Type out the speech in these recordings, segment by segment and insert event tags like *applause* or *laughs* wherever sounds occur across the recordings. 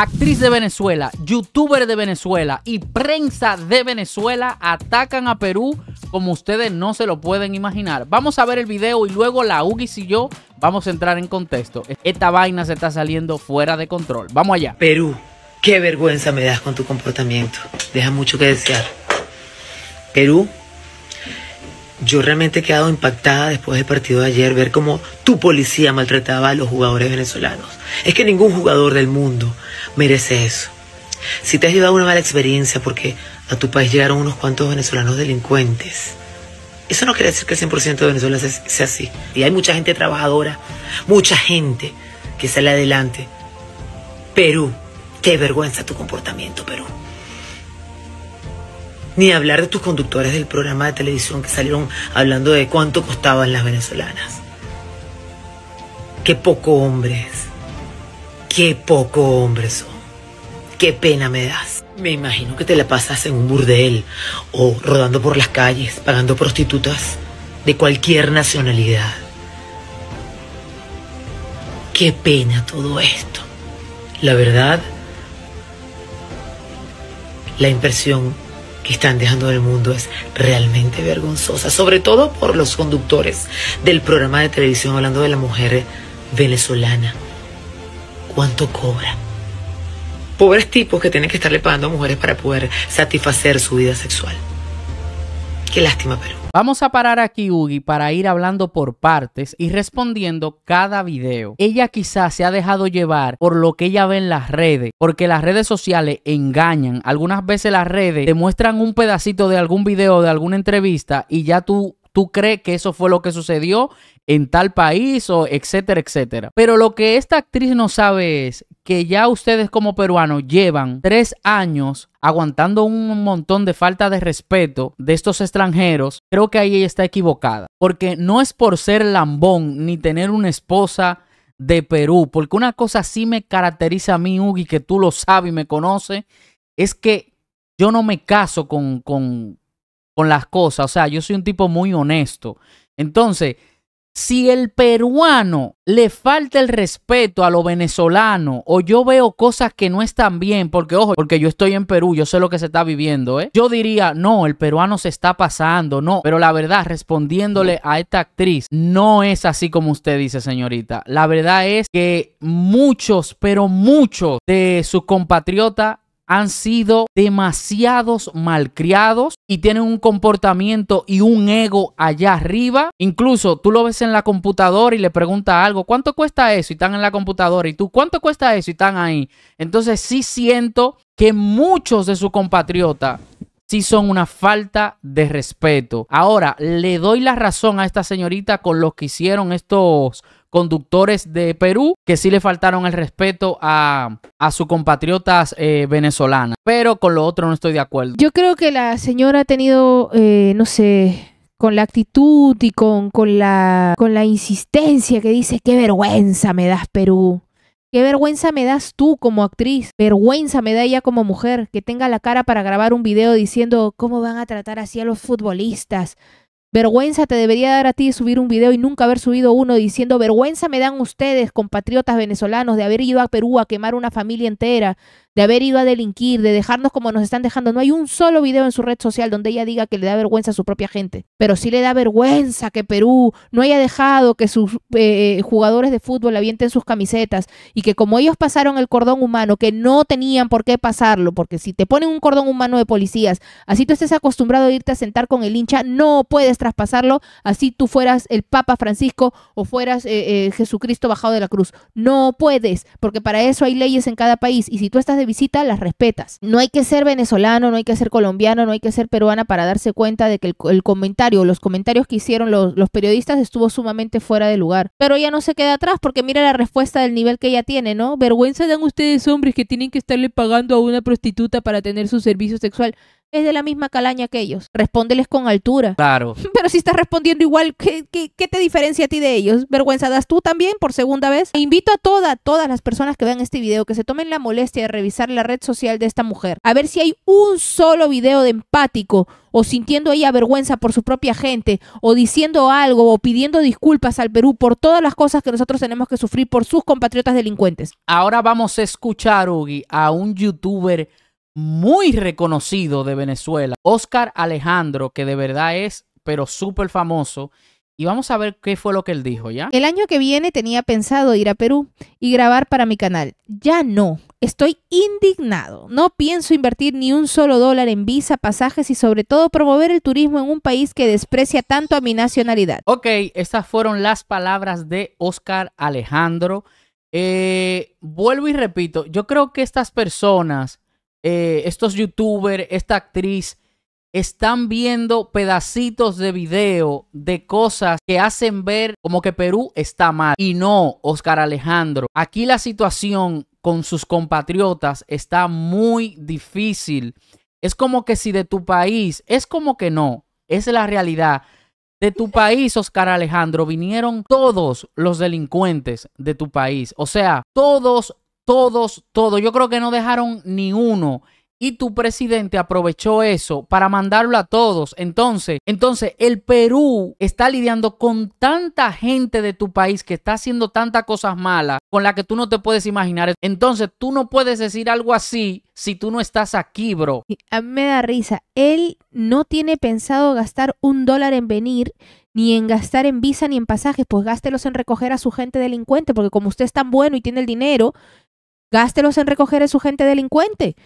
Actriz de Venezuela, youtuber de Venezuela y prensa de Venezuela atacan a Perú como ustedes no se lo pueden imaginar. Vamos a ver el video y luego la UGIS y yo vamos a entrar en contexto. Esta vaina se está saliendo fuera de control. Vamos allá. Perú, qué vergüenza me das con tu comportamiento. Deja mucho que desear. Perú, yo realmente he quedado impactada después del partido de ayer ver cómo tu policía maltrataba a los jugadores venezolanos. Es que ningún jugador del mundo merece eso. Si te has llevado una mala experiencia porque a tu país llegaron unos cuantos venezolanos delincuentes, eso no quiere decir que el 100% de Venezuela sea, así. Y hay mucha gente trabajadora, mucha gente que sale adelante. Perú, qué vergüenza tu comportamiento, Perú. Ni hablar de tus conductores del programa de televisión que salieron hablando de cuánto costaban las venezolanas. Qué poco hombres. Qué poco hombre son. Qué pena me das. Me imagino que te la pasas en un burdel o rodando por las calles, pagando prostitutas de cualquier nacionalidad. Qué pena todo esto. La verdad, la impresión que están dejando en el mundo es realmente vergonzosa, sobre todo por los conductores del programa de televisión hablando de la mujer venezolana cuánto cobra. Pobres tipos que tienen que estarle pagando a mujeres para poder satisfacer su vida sexual. Qué lástima, pero... Vamos a parar aquí, Ugi, para ir hablando por partes y respondiendo cada video. Ella quizás se ha dejado llevar por lo que ella ve en las redes, porque las redes sociales engañan. Algunas veces las redes te muestran un pedacito de algún video, de alguna entrevista y ya tú tú crees que eso fue lo que sucedió en tal país o etcétera, etcétera. Pero lo que esta actriz no sabe es que ya ustedes como peruanos llevan tres años aguantando un montón de falta de respeto de estos extranjeros, creo que ahí ella está equivocada. Porque no es por ser lambón ni tener una esposa de Perú, porque una cosa sí me caracteriza a mí, Ugi, que tú lo sabes y me conoces, es que yo no me caso con, con, con las cosas. O sea, yo soy un tipo muy honesto. Entonces, si el peruano le falta el respeto a lo venezolano o yo veo cosas que no están bien, porque ojo, porque yo estoy en Perú, yo sé lo que se está viviendo, ¿eh? Yo diría, no, el peruano se está pasando, no, pero la verdad, respondiéndole a esta actriz, no es así como usted dice, señorita. La verdad es que muchos, pero muchos de sus compatriotas han sido demasiados malcriados y tienen un comportamiento y un ego allá arriba. Incluso tú lo ves en la computadora y le preguntas algo, ¿cuánto cuesta eso? Y están en la computadora y tú, ¿cuánto cuesta eso? Y están ahí. Entonces sí siento que muchos de sus compatriotas sí son una falta de respeto. Ahora, le doy la razón a esta señorita con los que hicieron estos conductores de Perú que sí le faltaron el respeto a, a sus compatriotas eh, venezolanas. Pero con lo otro no estoy de acuerdo. Yo creo que la señora ha tenido, eh, no sé, con la actitud y con, la, con la insistencia que dice, qué vergüenza me das Perú. Qué vergüenza me das tú como actriz, vergüenza me da ella como mujer, que tenga la cara para grabar un video diciendo cómo van a tratar así a los futbolistas, Vergüenza te debería dar a ti subir un video y nunca haber subido uno diciendo vergüenza me dan ustedes, compatriotas venezolanos, de haber ido a Perú a quemar una familia entera, de haber ido a delinquir, de dejarnos como nos están dejando. No hay un solo video en su red social donde ella diga que le da vergüenza a su propia gente, pero sí le da vergüenza que Perú no haya dejado que sus eh, eh, jugadores de fútbol avienten sus camisetas y que como ellos pasaron el cordón humano, que no tenían por qué pasarlo, porque si te ponen un cordón humano de policías, así tú estés acostumbrado a irte a sentar con el hincha, no puedes traspasarlo, así tú fueras el Papa Francisco o fueras eh, Jesucristo bajado de la cruz. No puedes, porque para eso hay leyes en cada país y si tú estás de visita las respetas. No hay que ser venezolano, no hay que ser colombiano, no hay que ser peruana para darse cuenta de que el, comentario, los comentarios que hicieron los, los, periodistas estuvo sumamente fuera de lugar. Pero ella no se queda atrás porque mira la respuesta del nivel que ella tiene, ¿no? Vergüenza dan ustedes hombres que tienen que estarle pagando a una prostituta para tener su servicio sexual es de la misma calaña que ellos. Respóndeles con altura. Claro. *laughs* Pero si estás respondiendo igual, ¿qué, te diferencia a ti de ellos? Vergüenza das tú también por segunda vez. E invito a toda, todas las personas que vean este video que se tomen la molestia de revisar la red social de esta mujer. A ver si hay un solo video de empático o sintiendo ella vergüenza por su propia gente, o diciendo algo, o pidiendo disculpas al Perú por todas las cosas que nosotros tenemos que sufrir por sus compatriotas delincuentes. Ahora vamos a escuchar, Ugi, a un youtuber muy reconocido de Venezuela, Oscar Alejandro, que de verdad es, pero súper famoso. Y vamos a ver qué fue lo que él dijo, ¿ya? El año que viene tenía pensado ir a Perú y grabar para mi canal. Ya no. Estoy indignado. No pienso invertir ni un solo dólar en visa, pasajes y sobre todo promover el turismo en un país que desprecia tanto a mi nacionalidad. Ok, estas fueron las palabras de Oscar Alejandro. Eh, vuelvo y repito, yo creo que estas personas eh, estos youtubers, esta actriz, están viendo pedacitos de video de cosas que hacen ver como que Perú está mal. Y no, Oscar Alejandro. Aquí la situación con sus compatriotas está muy difícil. Es como que si de tu país, es como que no, es la realidad. De tu país, Oscar Alejandro, vinieron todos los delincuentes de tu país. O sea, todos todos, todos. Yo creo que no dejaron ni uno. Y tu presidente aprovechó eso para mandarlo a todos. Entonces, entonces el Perú está lidiando con tanta gente de tu país que está haciendo tantas cosas malas con las que tú no te puedes imaginar. Entonces, tú no puedes decir algo así si tú no estás aquí, bro. A mí me da risa. Él no tiene pensado gastar un dólar en venir ni en gastar en visa ni en pasajes, pues gástelos en recoger a su gente delincuente, porque como usted es tan bueno y tiene el dinero, gástelos en recoger a su gente delincuente.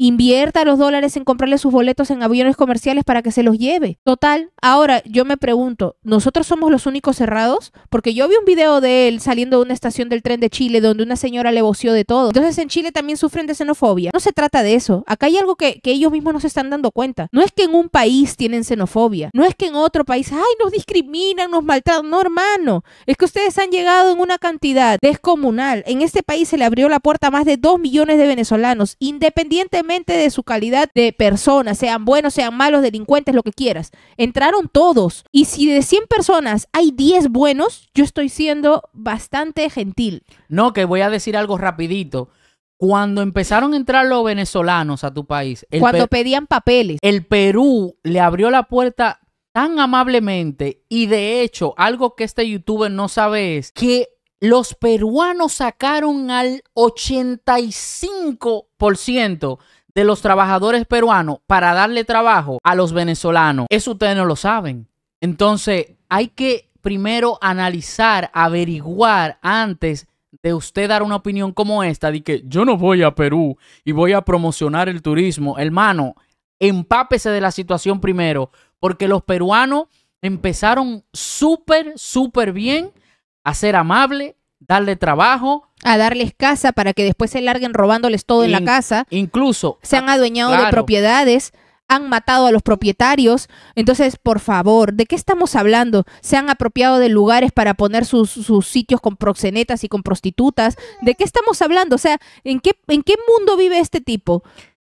Invierta los dólares en comprarle sus boletos en aviones comerciales para que se los lleve. Total, ahora yo me pregunto, ¿nosotros somos los únicos cerrados? Porque yo vi un video de él saliendo de una estación del tren de Chile donde una señora le voció de todo. Entonces en Chile también sufren de xenofobia. No se trata de eso. Acá hay algo que, que ellos mismos no se están dando cuenta. No es que en un país tienen xenofobia. No es que en otro país, ay, nos discriminan, nos maltratan. No, hermano. Es que ustedes han llegado en una cantidad descomunal. En este país se le abrió la puerta a más de 2 millones de venezolanos, independientemente de su calidad de persona, sean buenos, sean malos, delincuentes, lo que quieras. Entraron todos. Y si de 100 personas hay 10 buenos, yo estoy siendo bastante gentil. No, que voy a decir algo rapidito. Cuando empezaron a entrar los venezolanos a tu país. Cuando pedían papeles. El Perú le abrió la puerta tan amablemente y de hecho algo que este youtuber no sabe es que los peruanos sacaron al 85% de los trabajadores peruanos para darle trabajo a los venezolanos. Eso ustedes no lo saben. Entonces, hay que primero analizar, averiguar antes de usted dar una opinión como esta, de que yo no voy a Perú y voy a promocionar el turismo. Hermano, empápese de la situación primero, porque los peruanos empezaron súper, súper bien a ser amables, darle trabajo. A darles casa para que después se larguen robándoles todo en la casa. Incluso. Se han adueñado de propiedades, han matado a los propietarios. Entonces, por favor, ¿de qué estamos hablando? Se han apropiado de lugares para poner sus, sus sitios con proxenetas y con prostitutas. ¿De qué estamos hablando? O sea, ¿en qué, ¿en qué mundo vive este tipo?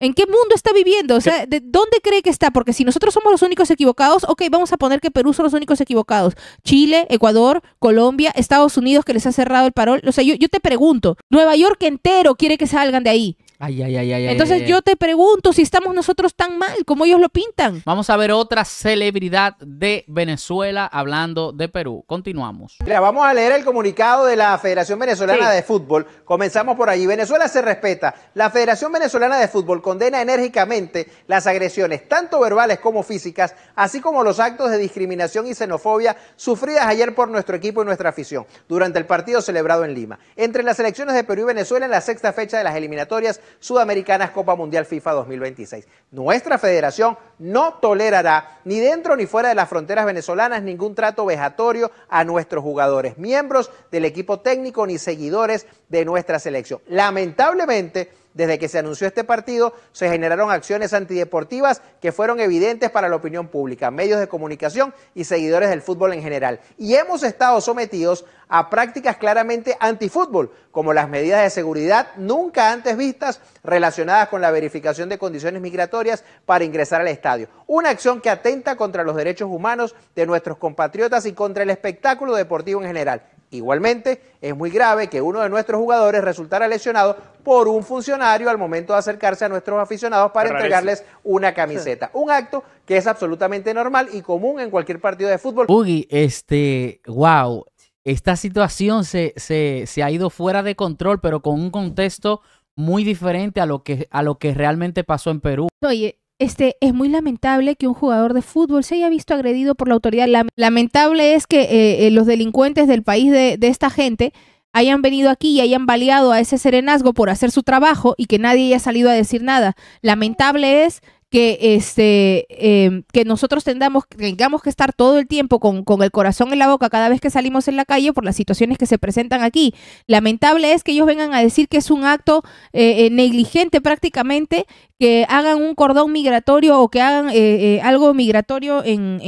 ¿En qué mundo está viviendo? O sea, ¿de dónde cree que está? Porque si nosotros somos los únicos equivocados, ok, vamos a poner que Perú son los únicos equivocados. Chile, Ecuador, Colombia, Estados Unidos que les ha cerrado el parol. O sea, yo, yo te pregunto, Nueva York entero quiere que salgan de ahí. Ay, ay, ay, ay. Entonces yo te pregunto si estamos nosotros tan mal como ellos lo pintan. Vamos a ver otra celebridad de Venezuela hablando de Perú. Continuamos. Mira, vamos a leer el comunicado de la Federación Venezolana de Fútbol. Comenzamos por allí. Venezuela se respeta. La Federación Venezolana de Fútbol condena enérgicamente las agresiones, tanto verbales como físicas, así como los actos de discriminación y xenofobia sufridas ayer por nuestro equipo y nuestra afición durante el partido celebrado en Lima. Entre las elecciones de Perú y Venezuela en la sexta fecha de las eliminatorias Sudamericanas Copa Mundial FIFA 2026. Nuestra federación no tolerará ni dentro ni fuera de las fronteras venezolanas ningún trato vejatorio a nuestros jugadores, miembros del equipo técnico ni seguidores de nuestra selección. Lamentablemente, desde que se anunció este partido, se generaron acciones antideportivas que fueron evidentes para la opinión pública, medios de comunicación y seguidores del fútbol en general. Y hemos estado sometidos a prácticas claramente antifútbol, como las medidas de seguridad nunca antes vistas relacionadas con la verificación de condiciones migratorias para ingresar al estadio. Una acción que atenta contra los derechos humanos de nuestros compatriotas y contra el espectáculo deportivo en general. Igualmente, es muy grave que uno de nuestros jugadores resultara lesionado por un funcionario al momento de acercarse a nuestros aficionados para entregarles una camiseta. Un acto que es absolutamente normal y común en cualquier partido de fútbol. Ugi, este, wow, esta situación se, se, se, ha ido fuera de control, pero con un contexto muy diferente a lo que, a lo que realmente pasó en Perú. Oye, este, es muy lamentable que un jugador de fútbol se haya visto agredido por la autoridad. Lamentable es que eh, eh, los delincuentes del país de, de esta gente hayan venido aquí y hayan baleado a ese serenazgo por hacer su trabajo y que nadie haya salido a decir nada. Lamentable es que, este, em, que nosotros tengamos que estar todo el tiempo con, con, el corazón en la boca cada vez que salimos en la calle por las situaciones que se presentan aquí. Lamentable es que ellos vengan a decir que es un acto eh, eh, negligente prácticamente que hagan un cordón migratorio o que hagan eh, algo migratorio en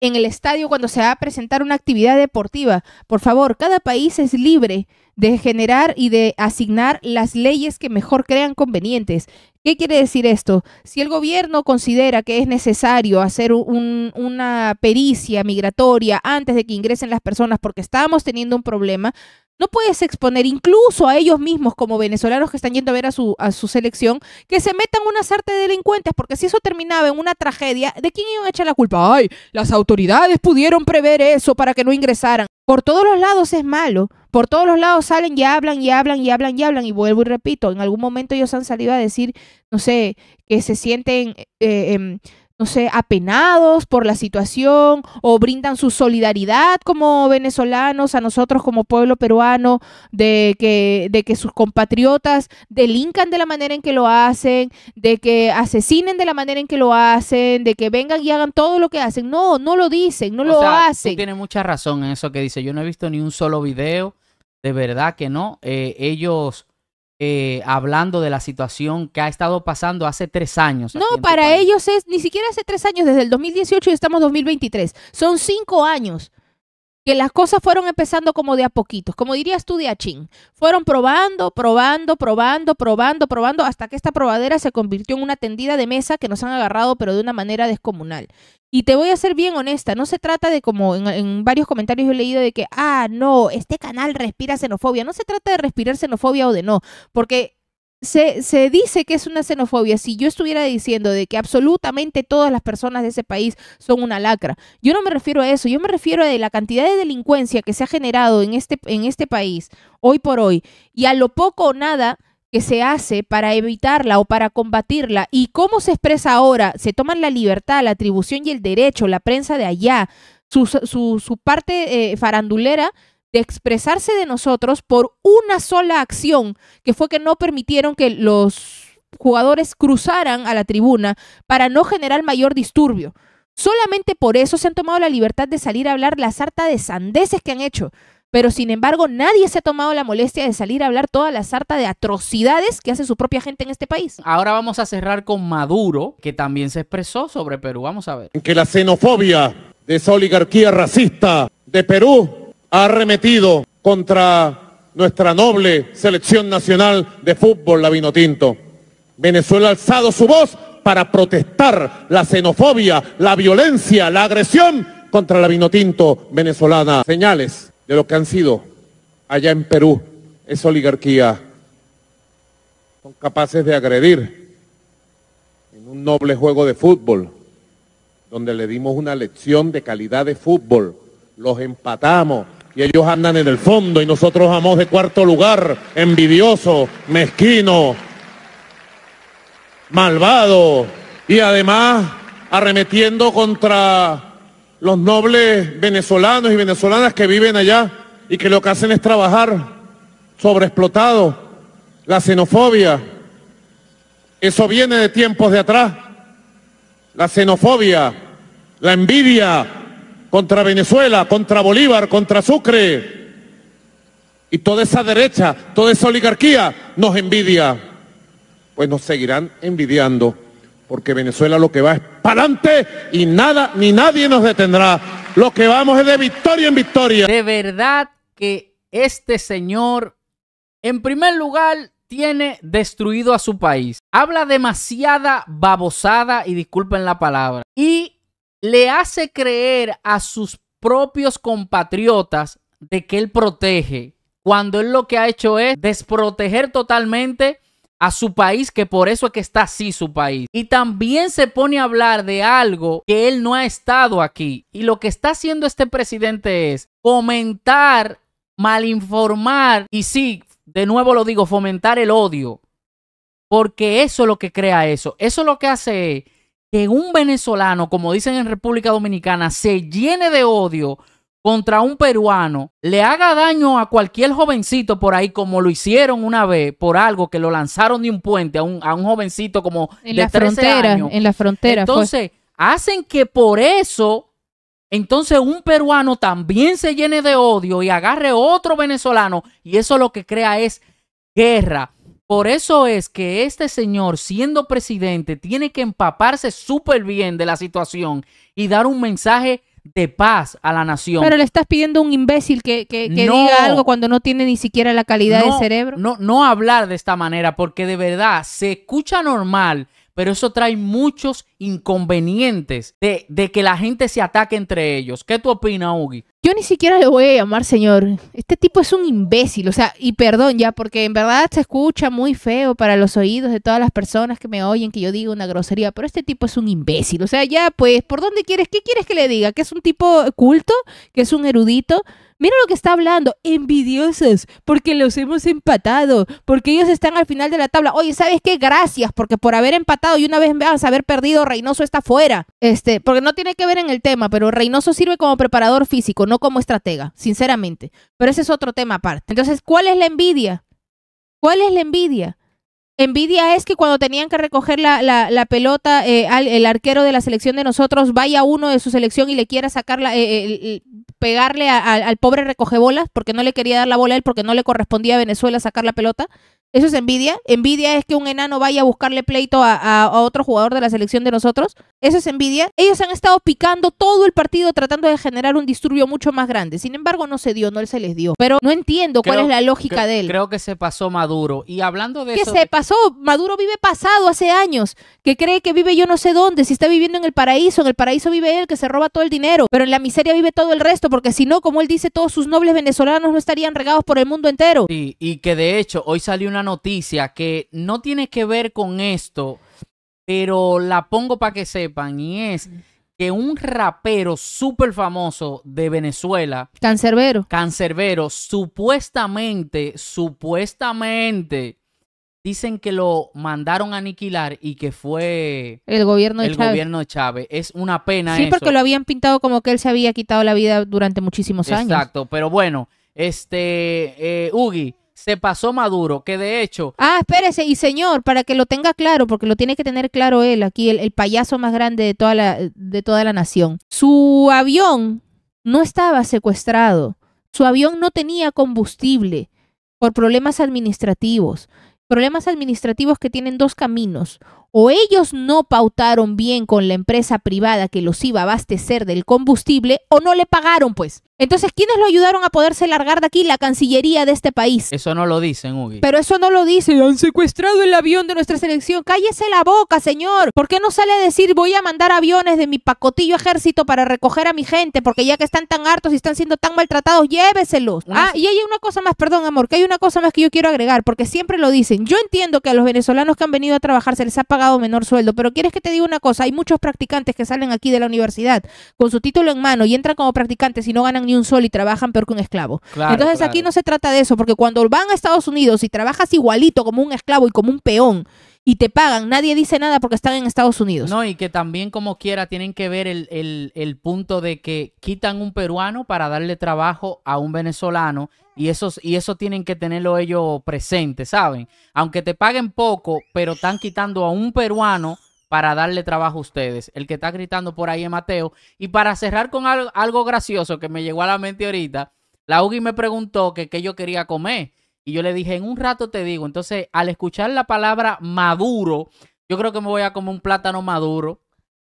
en el estadio cuando se va a presentar una actividad deportiva. Por favor, cada país es libre de generar y de asignar las leyes que mejor crean convenientes. ¿Qué quiere decir esto? Si el gobierno considera que es necesario hacer una pericia migratoria antes de que ingresen las personas porque estamos teniendo un problema, no puedes exponer incluso a ellos mismos como venezolanos que están yendo a ver a su, a su selección que se metan unas artes de delincuentes, porque si eso terminaba en una tragedia, ¿de quién iban a echar la culpa? Ay, las autoridades pudieron prever eso para que no ingresaran. Por todos los lados es malo. Por todos los lados salen y hablan y hablan y hablan y hablan. Y vuelvo y repito, en algún momento ellos han salido a decir, no sé, que se sienten... Eh, em, no sé, apenados por la situación o brindan su solidaridad como venezolanos a nosotros como pueblo peruano de que, de que sus compatriotas delincan de la manera en que lo hacen, de que asesinen de la manera en que lo hacen, de que vengan y hagan todo lo que hacen. No, no lo dicen, no lo hacen. tiene mucha razón en eso que dice. Yo no he visto ni un solo video, de verdad que no. Eh, ellos eh, hablando de la situación que ha estado pasando hace tres años. No, para ellos es ni siquiera hace tres años, desde el 2018 y estamos 2023. Son cinco años las cosas fueron empezando como de a poquitos, como dirías tú de achín. Fueron probando, probando, probando, probando, probando, hasta que esta probadera se convirtió en una tendida de mesa que nos han agarrado, pero de una manera descomunal. Y te voy a ser bien honesta, no se trata de como en, en, varios comentarios he leído de que, ah, no, este canal respira xenofobia. No se trata de respirar xenofobia o de no, porque se, dice que es una xenofobia. Si yo estuviera diciendo de que absolutamente todas las personas de ese país son una lacra, yo no me refiero a eso, yo me refiero a la cantidad de delincuencia que se ha generado en este, en este país hoy por hoy y a lo poco o nada que se hace para evitarla o para combatirla y cómo se expresa ahora, se toman la libertad, la atribución y el derecho, la prensa de allá, su, parte eh, farandulera de expresarse de nosotros por una sola acción, que fue que no permitieron que los jugadores cruzaran a la tribuna para no generar mayor disturbio. Solamente por eso se han tomado la libertad de salir a hablar la sarta de sandeces que han hecho. Pero sin embargo, nadie se ha tomado la molestia de salir a hablar toda la sarta de atrocidades que hace su propia gente en este país. Ahora vamos a cerrar con Maduro, que también se expresó sobre Perú. Vamos a ver. Que la xenofobia de esa oligarquía racista de Perú ha arremetido contra nuestra noble selección nacional de fútbol, la Vinotinto. Venezuela ha alzado su voz para protestar la xenofobia, la violencia, la agresión contra la Vinotinto venezolana. Señales de lo que han sido allá en Perú esa oligarquía. Son capaces de agredir en un noble juego de fútbol, donde le dimos una lección de calidad de fútbol. Los empatamos, y ellos andan en el fondo y nosotros vamos de cuarto lugar, envidioso, mezquino, malvado y además arremetiendo contra los nobles venezolanos y venezolanas que viven allá y que lo que hacen es trabajar sobreexplotado, la xenofobia. Eso viene de tiempos de atrás. La xenofobia, la envidia, contra Venezuela, contra Bolívar, contra Sucre. Y toda esa derecha, toda esa oligarquía nos envidia. Pues nos seguirán envidiando, porque Venezuela lo que va es para adelante y nada ni nadie nos detendrá. Lo que vamos es de victoria en victoria. De verdad que este señor, en primer lugar, tiene destruido a su país. Habla demasiada babosada y disculpen la palabra. Y le hace creer a sus propios compatriotas de que él protege, cuando él lo que ha hecho es desproteger totalmente a su país, que por eso es que está así su país. Y también se pone a hablar de algo que él no ha estado aquí. Y lo que está haciendo este presidente es comentar, malinformar y sí, de nuevo lo digo, fomentar el odio. Porque eso es lo que crea eso. Eso es lo que hace que un venezolano, como dicen en República Dominicana, se llene de odio contra un peruano, le haga daño a cualquier jovencito por ahí, como lo hicieron una vez por algo que lo lanzaron de un puente a un, jovencito como en de la frontera, En la frontera. Entonces, hacen que por eso entonces un peruano también se llene de odio y agarre otro venezolano y eso lo que crea es guerra. Por eso es que este señor, siendo presidente, tiene que empaparse súper bien de la situación y dar un mensaje de paz a la nación. Pero le estás pidiendo a un imbécil que, diga algo cuando no tiene ni siquiera la calidad de cerebro. No, no hablar de esta manera, porque de verdad se escucha normal pero eso trae muchos inconvenientes de, que la gente se ataque entre ellos. ¿Qué tú opinas, Ugi? Yo ni siquiera le voy a llamar señor. Este tipo es un imbécil, o sea, y perdón ya, porque en verdad se escucha muy feo para los oídos de todas las personas que me oyen que yo digo una grosería, pero este tipo es un imbécil, o sea, ya pues, ¿por dónde quieres? ¿Qué quieres que le diga? ¿Que es un tipo culto? ¿Que es un erudito? Mira lo que está hablando, envidiosos, porque los hemos empatado, porque ellos están al final de la tabla. Oye, ¿sabes qué? Gracias, porque por haber empatado y una vez más haber perdido, Reynoso está fuera. Este, porque no tiene que ver en el tema, pero Reynoso sirve como preparador físico, no como estratega, sinceramente. Pero ese es otro tema aparte. Entonces, ¿cuál es la envidia? ¿Cuál es la envidia? Envidia es que cuando tenían que recoger la, la, pelota, eh, al, el arquero de la selección de nosotros vaya uno de su selección y le quiera sacarla, eh, eh, pegarle al pobre recogebolas porque no le quería dar la bola a él, porque no le correspondía a Venezuela sacar la pelota. ¿Eso es envidia? ¿Envidia es que un enano vaya a buscarle pleito a, otro jugador de la selección de nosotros? ¿Eso es envidia? Ellos han estado picando todo el partido tratando de generar un disturbio mucho más grande. Sin embargo, no se dio, no se les dio. Pero no entiendo cuál es la lógica de él. Creo que se pasó Maduro. Y hablando de eso... Que se pasó. Maduro vive pasado hace años. Que cree que vive yo no sé dónde. Si está viviendo en el paraíso. En el paraíso vive él, que se roba todo el dinero. Pero en la miseria vive todo el resto. Porque si no, como él dice, todos sus nobles venezolanos no estarían regados por el mundo entero. Sí, y que de hecho, hoy salió una noticia que no tiene que ver con esto, pero la pongo para que sepan y es que un rapero súper famoso de Venezuela, Cancerbero, Cancerbero, supuestamente, supuestamente, dicen que lo mandaron a aniquilar y que fue el gobierno de el Chávez. gobierno de Chávez. Es una pena. Sí, porque lo habían pintado como que él se había quitado la vida durante muchísimos años. Exacto, pero bueno, este, eh, Ugi, se pasó Maduro, que de hecho... Ah, espérese, y señor, para que lo tenga claro, porque lo tiene que tener claro él, aquí el, payaso más grande de toda, la, de toda la nación. Su avión no estaba secuestrado, su avión no tenía combustible por problemas administrativos, problemas administrativos que tienen dos caminos. O ellos no pautaron bien con la empresa privada que los iba a abastecer del combustible o no le pagaron, pues. Entonces, ¿quiénes lo ayudaron a poderse largar de aquí? La Cancillería de este país. Eso no lo dicen, Ugi. Pero eso no lo dicen. Han secuestrado el avión de nuestra selección. Cállese la boca, señor. ¿Por qué no sale a decir voy a mandar aviones de mi pacotillo ejército para recoger a mi gente? Porque ya que están tan hartos y están siendo tan maltratados, lléveselos. Ah, y hay una cosa más, perdón, amor, que hay una cosa más que yo quiero agregar, porque siempre lo dicen. Yo entiendo que a los venezolanos que han venido a trabajar se les ha pagado menor sueldo, pero quieres que te diga una cosa. Hay muchos practicantes que salen aquí de la universidad con su título en mano y entran como practicantes y no ganan un sol y trabajan peor que un esclavo. Entonces aquí no se trata de eso, porque cuando van a Estados Unidos y trabajas igualito como un esclavo y como un peón, y te pagan. Nadie dice nada porque están en Estados Unidos. No, y que también como quiera tienen que ver el, punto de que quitan un peruano para darle trabajo a un venezolano y, esos, y eso tienen que tenerlo ellos presente, ¿saben? Aunque te paguen poco, pero están quitando a un peruano para darle trabajo a ustedes. El que está gritando por ahí es Mateo. Y para cerrar con algo, algo gracioso que me llegó a la mente ahorita, la UGI me preguntó que qué yo quería comer. Y yo le dije, en un rato te digo. Entonces, al escuchar la palabra maduro, yo creo que me voy a comer un plátano maduro.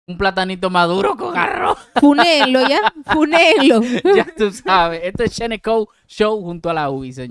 Un platanito maduro con arroz. *laughs* Funelo, ya. Funelo. ya tú sabes. Esto es Cheneco Show junto a la UGI, señor.